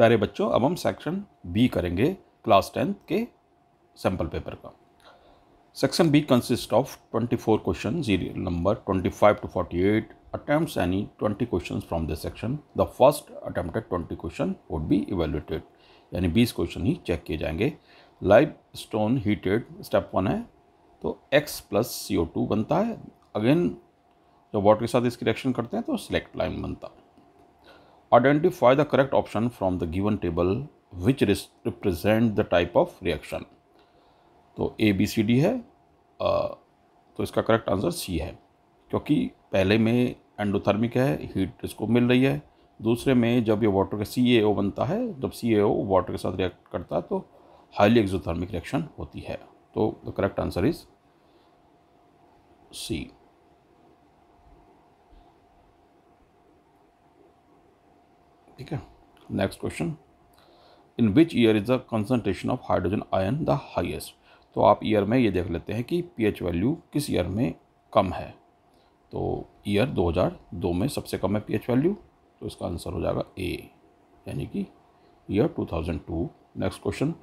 प्यारे बच्चों अब हम सेक्शन बी करेंगे क्लास टेंथ के सैम्पल पेपर का section B consist of 24 question serial number 25 to 48 attempt any twenty question from this section the first attempted 20 question would be evaluated यानी 20 question ही check किए जाएंगे limestone heated step one है तो x plus सी बनता है again जब water के साथ इसकी रिएक्शन करते हैं तो सिलेक्ट लाइन बनता है Identify the correct option from the given table which represent the type of reaction. तो ए बी सी डी है तो इसका करेक्ट आंसर सी है क्योंकि पहले में एंडोथर्मिक है हीट इसको मिल रही है दूसरे में जब ये वाटर का सी ए ओ बनता है जब सी ए ओ वाटर के साथ रिएक्ट करता है तो हाईली एक्जोथर्मिक रिएक्शन होती है तो the correct answer is C ठीक है next question in which year is the concentration of hydrogen ion the highest तो आप ईयर में ये देख लेते हैं कि पी वैल्यू किस ईयर में कम है तो ईयर 2002 में सबसे कम है पीएच वैल्यू तो इसका आंसर हो जाएगा ए यानी कि year 2002 next question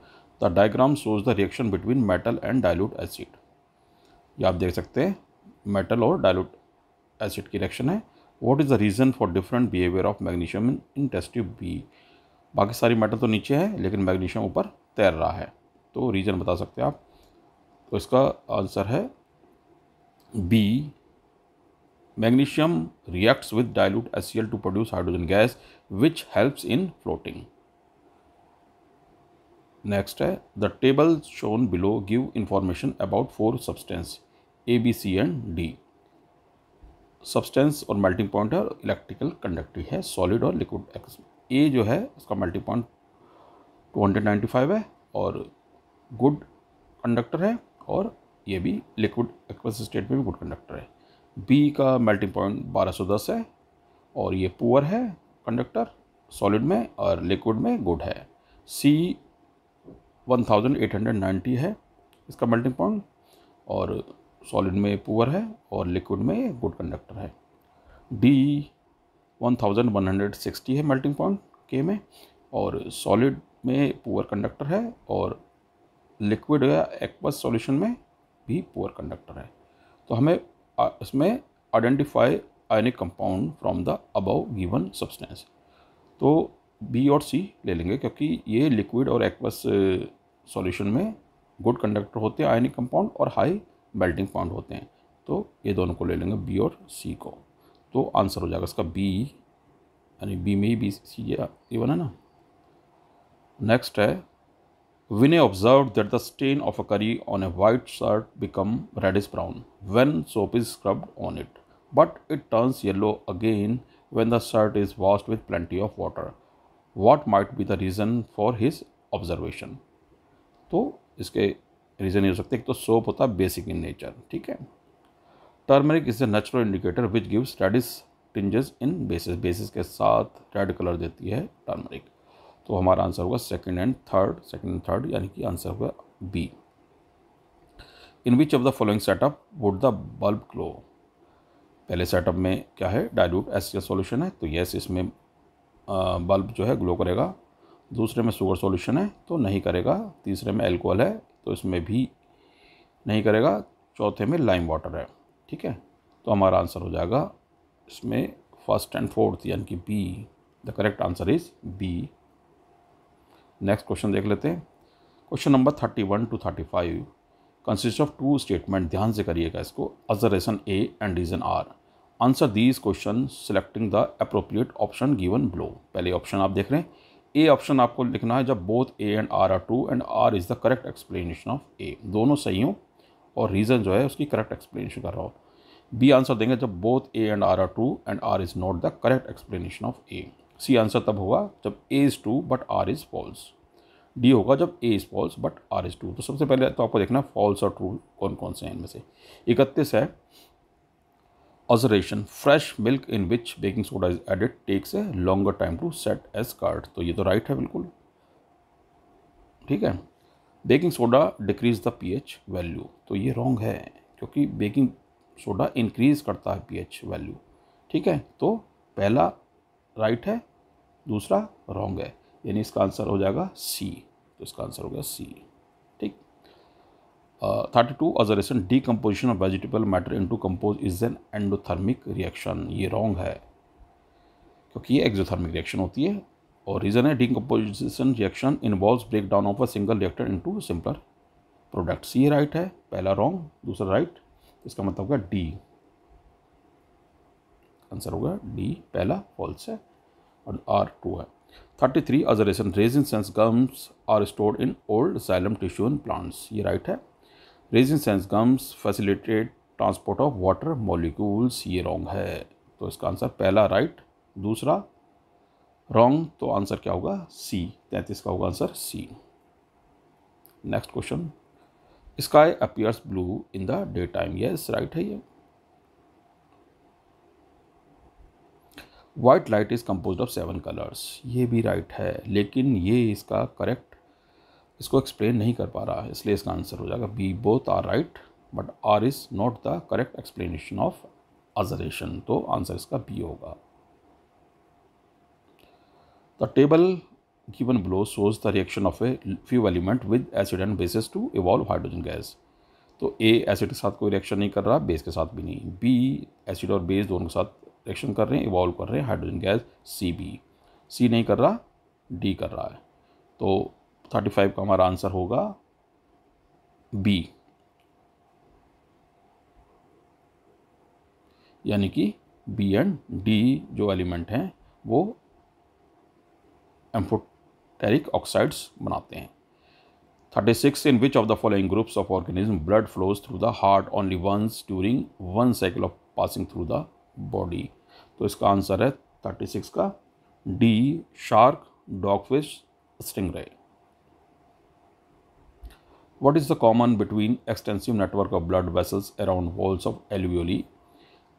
the diagram shows the reaction between metal and dilute acid ये आप देख सकते हैं मेटल और डायलूट एसिड की रिएक्शन है what is the reason for different behaviour of magnesium in in test tube B बाकी सारी मेटल तो नीचे है लेकिन मैग्नीशियम ऊपर तैर रहा है तो रीज़न बता सकते हैं आप तो इसका आंसर है B magnesium reacts with dilute S to produce hydrogen gas which helps in floating next है the table shown below give information about four substance A B C and D substance और melting point है और electrical conductive है solid और liquid X A जो है उसका melting point two है और गुड कंडक्टर है और ये भी लिक्विड एक्वस स्टेट में भी गुड कंडक्टर है बी का मेल्टिंग पॉइंट 1210 है और ये पुअर है कंडक्टर सॉलिड में और लिक्विड में गुड है सी 1890 है इसका मेल्टिंग पॉइंट और सॉलिड में पुअर है और लिक्विड में गुड कंडक्टर है D one thousand one hundred sixty है मेल्टिंग पॉइंट के में और सॉलिड में पुअर कंडक्टर है और लिक्विड या एक्वस सॉल्यूशन में भी पुअर कंडक्टर है तो हमें इसमें identify ionic compound from the above given substance तो बी और सी ले लेंगे क्योंकि ये लिक्विड और एक्वस सॉल्यूशन में गुड कंडक्टर होते हैं आयनिक कंपाउंड और हाई मेल्टिंग पॉइंट होते हैं तो ये दोनों को ले लेंगे बी और सी को तो आंसर हो जाएगा इसका बी यानी बी में ही बी सी ये बना ना नेक्स्ट है Vinay observed that the stain of a curry on a white shirt become reddish brown when soap is scrubbed on it but it turns yellow again when the shirt is washed with plenty of water what might be the reason for his observation तो इसके reason ये हो सकता हैं एक तो soap होता है बेसिक इन नेचर ठीक है turmeric is a natural indicator which gives reddish tinges in bases bases के साथ रेड कलर देती है टर्मरिक तो हमारा आंसर होगा second and third second and third यानी कि आंसर होगा B in which of the following setup would the bulb glow पहले सेटअप में क्या है डायलूट एस का सोल्यूशन है तो येस इसमें बल्ब जो है ग्लो करेगा दूसरे में शुगर सॉल्यूशन है तो नहीं करेगा तीसरे में एल्कोहल है तो इसमें भी नहीं करेगा चौथे में लाइम वाटर है ठीक है तो हमारा आंसर हो जाएगा इसमें फर्स्ट एंड फोर्थ यानी कि B the correct answer is B next question देख लेते हैं question number thirty one to thirty five consist of two statement ध्यान से करिएगा इसको assertion A and reason R answer these question selecting the appropriate option given below पहले option आप देख रहे हैं ए ऑप्शन आपको लिखना है जब both A and R are true and R is the correct explanation of A दोनों सही हो और रीज़न जो है उसकी करेक्ट एक्सप्लेनेशन कर रहा हो बी आंसर देंगे जब both A and R are true and R is not the correct explanation of A C answer तब होगा जब A is true but R is false D होगा जब A is false but R is true तो सबसे पहले तो आपको देखना फॉल्स और ट्रू कौन कौन से हैं इनमें से इकतीस है assertion fresh milk in which baking soda is added takes a longer time to set as curd तो ये तो राइट है बिल्कुल ठीक है baking soda decreases the P H value तो ये रॉन्ग है क्योंकि बेकिंग सोडा इंक्रीज करता है पी एच वैल्यू ठीक है तो पहला राइट है दूसरा रॉन्ग है यानी इसका आंसर हो जाएगा सी तो इसका आंसर हो गया C thirty two as 32 assertion decomposition of vegetable matter into compost is an endothermic reaction ये रॉन्ग है क्योंकि ये एक्जोथर्मिक रिएक्शन होती है और रीज़न है decomposition reaction involve break down of a single reactor into simpler products ये right है पहला रॉन्ग दूसरा राइट इसका मतलब होगा डी आंसर होगा डी पहला फॉल्स है और आर टू है thirty three assertion resin sense gums are stored in old xylem tissue in plants ये राइट है resin gums facilitate transport of water molecules ये रॉन्ग है तो इसका आंसर पहला राइट दूसरा रॉन्ग तो आंसर क्या होगा सी तैंतीस का होगा answer C next question sky appears blue in the day time yes right है ये white light is compose of seven colours ये भी राइट है लेकिन ये इसका करेक्ट इसको एक्सप्लेन नहीं कर पा रहा है इसलिए इसका आंसर हो जाएगा B both are right but R is not the correct explanation of assertion तो आंसर इसका बी होगा the table given below shows the reaction of a few element with acid and bases to evolve hydrogen gas तो A acid के साथ कोई reaction नहीं कर रहा बेस के साथ भी नहीं बी एसिड और बेस दोनों के साथ रिएक्शन कर रहे हैं इवॉल्व कर रहे हैं hydrogen gas C B C नहीं कर रहा डी कर रहा है तो थर्टी फाइव का हमारा आंसर होगा बी यानी कि बी एंड डी जो एलिमेंट हैं वो एम्फोटेरिक ऑक्साइड्स बनाते हैं thirty six in which of the following groups of organism blood flows through the heart only once during one cycle of passing through the body तो इसका answer है thirty six का D shark dogfish ray What is the common between extensive network of blood vessels around walls of alveoli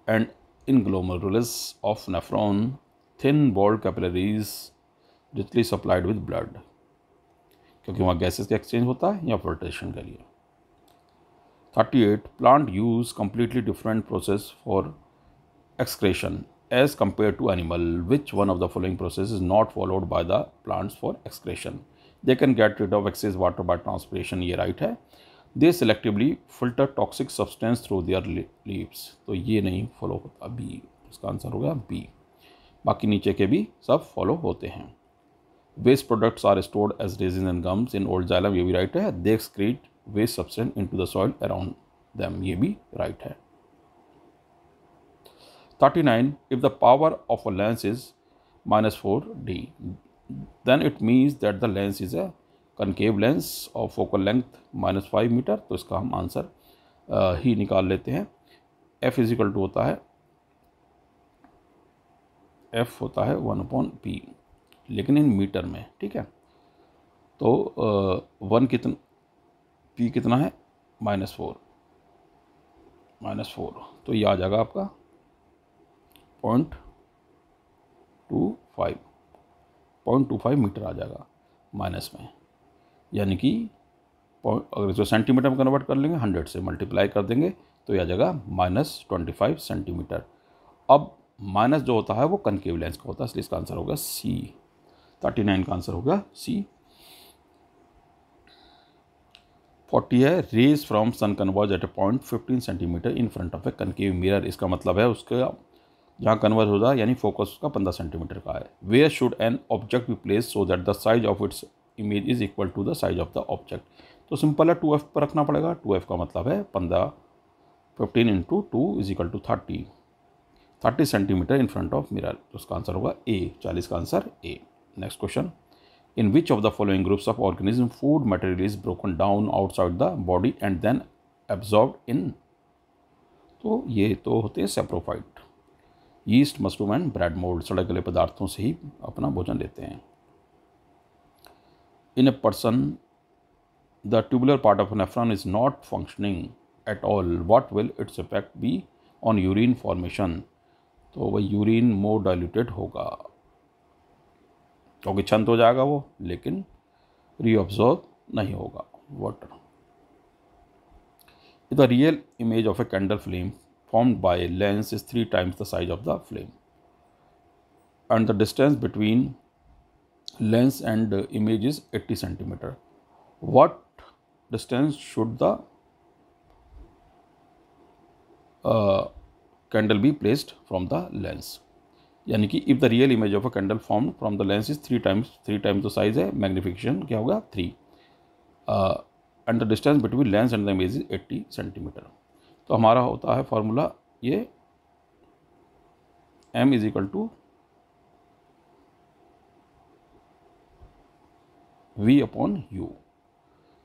and in glomerulus of nephron, thin wall capillaries richly supplied with blood? क्योंकि वहाँ gases का होता या filtration के लिए 38 plant use completely different process for excretion as compared to animal which one of the following process is not followed by the plants for excretion they can get rid of excess water by transpiration ये right है they selectively filter toxic substance through their leaves तो ये नहीं follow होता B इसका answer होगा B बाकी नीचे के भी सब फॉलो होते हैं waste products are stored as resin and gums in old xylem ये भी राइट है they excrete waste substance into the soil around them ये भी राइट है thirty nine if the power of a lens is minus four D then it means that the lens is a concave lens of focal length minus five metre तो इसका हम answer uh, ही निकाल लेते हैं f is equal to होता है f होता है वन अपॉन पी लेकिन इन मीटर में ठीक है तो वन uh, कितना पी कितना है माइनस फोर माइनस फोर तो ये आ जाएगा आपका point two five point two five metre आ जाएगा माइनस में यानी कि अगर इसको सेंटीमीटर में कन्वर्ट कर लेंगे हंड्रेड से मल्टीप्लाई कर देंगे तो यह आ जाएगा माइनस ट्वेंटी फाइव सेंटीमीटर अब माइनस जो होता है वो कनकेव लेंस का होता है इसलिए इसका आंसर होगा सी थर्टी नाइन का आंसर होगा सी फोर्टी है rays from sun converge at a point fifteen centimetre in front of a concave mirror इसका मतलब है उसका जहाँ कन्वर्ज हो जाए यानी फोकस उसका पंद्रह सेंटीमीटर का है where should an object be place so that the size of its image is equal to the size of the object तो सिंपल है टू एफ पर रखना पड़ेगा टू एफ का मतलब है पंद्रह fifteen into two is equal to thirty thirty centimetre in front of mirror तो उसका आंसर होगा ए चालीस का answer A next question in which of the following groups of organism food material is broken down outside the body and then absorb in तो ये तो होते हैं saprophyte yeast mushroom and bread mould सड़े गले पदार्थों से ही अपना भोजन लेते हैं in a person the tubular part of nephron is not functioning at all what will its effect be on urine formation तो वह यूरिन मोर डाइल्यूटेड होगा क्योंकि तो छंद हो जाएगा वो लेकिन रीऑब्जॉर्व नहीं होगा water the real image of a candle flame formed by a lens is three times the size of the flame. And the distance between lens and image is 80 centimeter. What distance should the uh, candle be placed from the lens? Yaniki, if the real image of a candle formed from the lens is three times three times the size, magnification kya hoga? three. Uh, and the distance between lens and the image is 80 centimeter. तो हमारा होता है formula ये M is equal to we upon U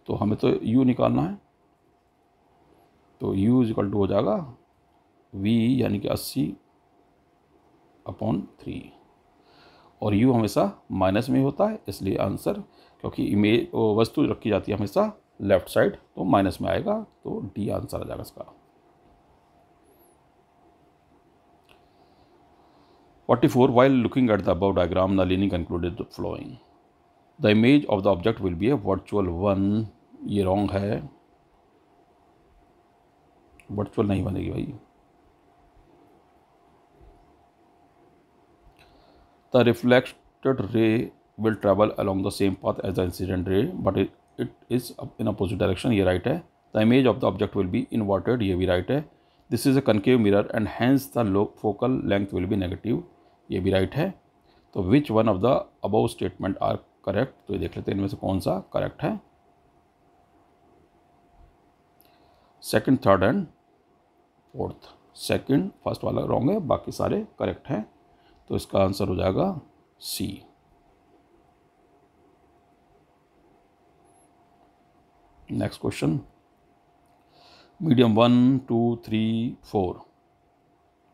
तो हमें तो you निकालना है तो यू इज इक्वल टू हो जाएगा वी यानी कि अस्सी अपॉन थ्री और यू हमेशा माइनस में होता है इसलिए आंसर क्योंकि इमेज वस्तु रखी जाती है हमेशा लेफ्ट साइड तो माइनस में आएगा तो डी आंसर आ जाएगा इसका 44. While looking at the above diagram, Nalini concluded the following. The image of the object will be a virtual one. ये wrong है Virtual नहीं बनेगी भाई The reflected ray will travel along the same path as the incident ray, but it, it is in opposite direction. ये right है The image of the object will be inverted. ये भी right है This is a concave mirror and hence the focal length will be negative. ये भी right है तो which one of the above statement are correct तो ये देख लेते हैं इनमें से कौन सा करेक्ट है second third and fourth second first वाला रॉन्ग है बाकी सारे करेक्ट हैं तो इसका आंसर हो जाएगा C next question medium one two three four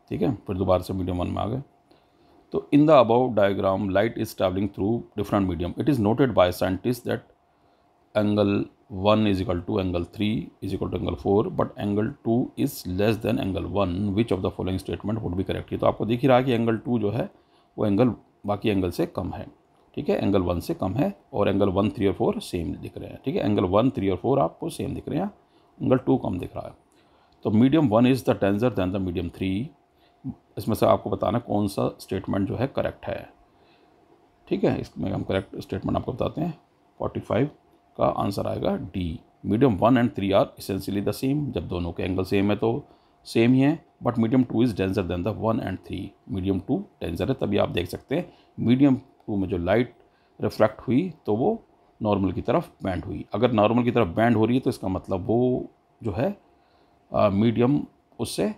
ठीक है फिर दोबारा से मीडियम वन में आ गए तो in the above diagram light is travelling through different medium it is noted by scientist that angle one is equal to angle three is equal to angle four but angle two is less than angle one which of the following statement would भी correct है तो आपको देख ही रहा है कि angle two जो है वो एंगल बाकी एंगल से कम है ठीक है एंगल वन से कम है और एंगल वन थ्री और फोर सेम दिख रहे हैं ठीक है एंगल वन थ्री और फोर आपको सेम दिख रहे हैं एंगल टू कम दिख रहा है तो medium one is the denser than the medium three इसमें से आपको बताना कौन सा स्टेटमेंट जो है करेक्ट है ठीक है इसमें हम करेक्ट स्टेटमेंट आपको बताते हैं फोर्टी फाइव का आंसर आएगा D medium one and three are essentially the same जब दोनों के एंगल सेम है तो सेम ही है but medium two is denser than the one and three medium two denser है तभी आप देख सकते हैं मीडियम टू में जो लाइट रिफ्लेक्ट हुई तो वो नॉर्मल की तरफ बैंड हुई अगर नॉर्मल की तरफ बैंड हो रही है तो इसका मतलब वो जो है मीडियम उससे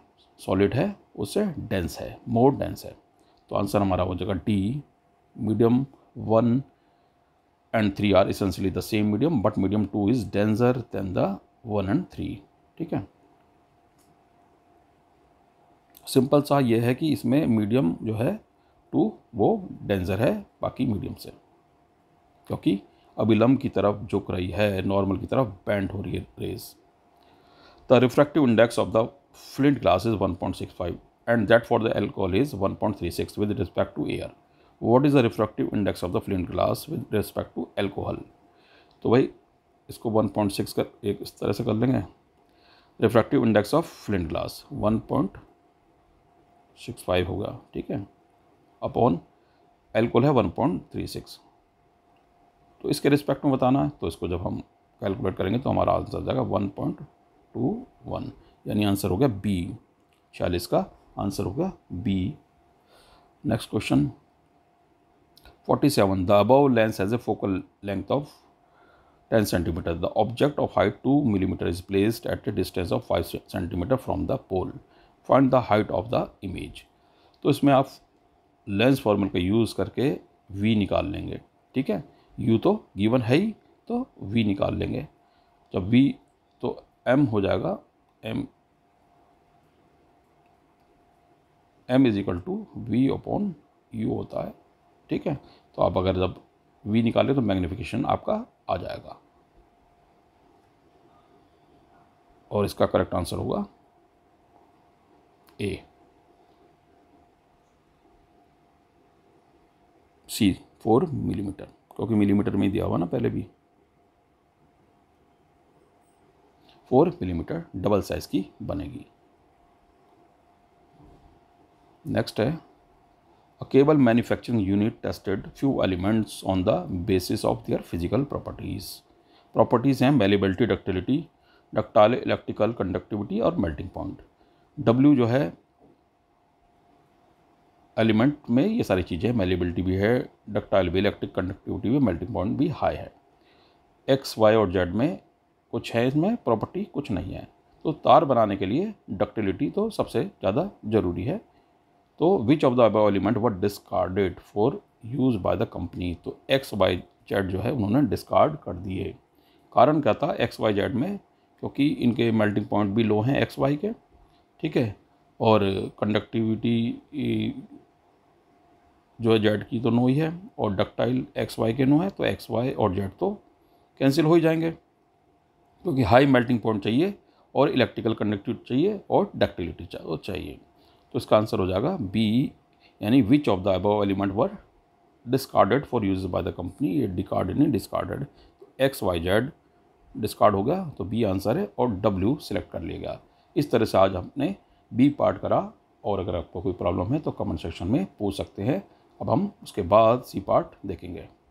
सॉलिड है उससे डेंस है मोर डेंस है तो आंसर हमारा हो जाएगा D medium one and three are essentially the same medium but medium two is denser than the one and three ठीक है सिंपल सा ये है कि इसमें मीडियम जो है टू वो डेंजर है बाकी मीडियम से क्योंकि अभिलंब की तरफ झुक रही है नॉर्मल की तरफ बैंड हो रही है rays the refractive index of the flint glass is 1.65 and that for the alcohol is 1.36 with respect to air what is the refractive index of the flint glass with respect to alcohol तो भाई इसको 1.6 कर एक इस तरह से कर लेंगे refractive index of flint glass 1.65 होगा ठीक है अपॉन एल्कोहल है 1.36 तो इसके रिस्पेक्ट में बताना है तो इसको जब हम कैलकुलेट करेंगे तो हमारा आंसर आ जाएगा 1.21 यानी आंसर हो गया बी छियालीस का आंसर हो गया B next question forty seven the above lens has a focal length of ten centimetre the object of height two millimetre is placed at a distance of five centimetre from the pole find the height of the image तो इसमें आप lens फॉर्मूल का use करके we निकाल लेंगे ठीक है you तो गिवन है ही तो वी निकाल लेंगे जब वी तो एम हो जाएगा m m is equal to we upon u होता है ठीक है तो आप अगर जब वी निकालें तो मैग्नीफिकेशन आपका आ जाएगा और इसका करेक्ट आंसर होगा ए सी फोर मिलीमीटर क्योंकि मिलीमीटर में ही दिया हुआ ना पहले भी फोर मिलीमीटर डबल साइज की बनेगी नेक्स्ट है a cable manufacturing unit tested few elements on the basis of their physical properties properties हैं malleability ductility ductile electrical conductivity और मेल्टिंग पॉइंट डब्ल्यू जो है एलिमेंट में ये सारी चीज़ें हैं मेलेबिलिटी भी है डक्टाइल भी इलेक्ट्रिक कंडक्टिविटी भी मेल्टिंग पॉइंट भी हाई है एक्स वाई और जेड में कुछ है इसमें प्रॉपर्टी कुछ नहीं है तो तार बनाने के लिए डक्टिलिटी तो सबसे ज़्यादा ज़रूरी है तो which of the above element were discarded for use by the company तो एक्स वाई जेड जो है उन्होंने डिस्कार्ड कर दिए कारण क्या था एक्स वाई जेड में क्योंकि इनके मेल्टिंग पॉइंट भी लो हैं एक्स वाई के ठीक है और कंडक्टिविटी जो है जेड की तो नो ही है और डक्टाइल एक्स वाई के नो है तो एक्स वाई और जेड तो कैंसिल हो ही जाएंगे क्योंकि हाई मेल्टिंग पॉइंट चाहिए और इलेक्ट्रिकल कंडक्टिविटी चाहिए और डक्टिलिटी चाहिए तो इसका आंसर हो जाएगा बी यानी which of the above element were discarded for use by the company ये डिकार्ड नहीं discarded X Y Z discard हो गया तो बी आंसर है और डब्ल्यू सिलेक्ट कर लिया गया इस तरह से आज हमने बी पार्ट करा और अगर आपको कोई प्रॉब्लम है तो कमेंट सेक्शन में पूछ सकते हैं अब हम उसके बाद सी पार्ट देखेंगे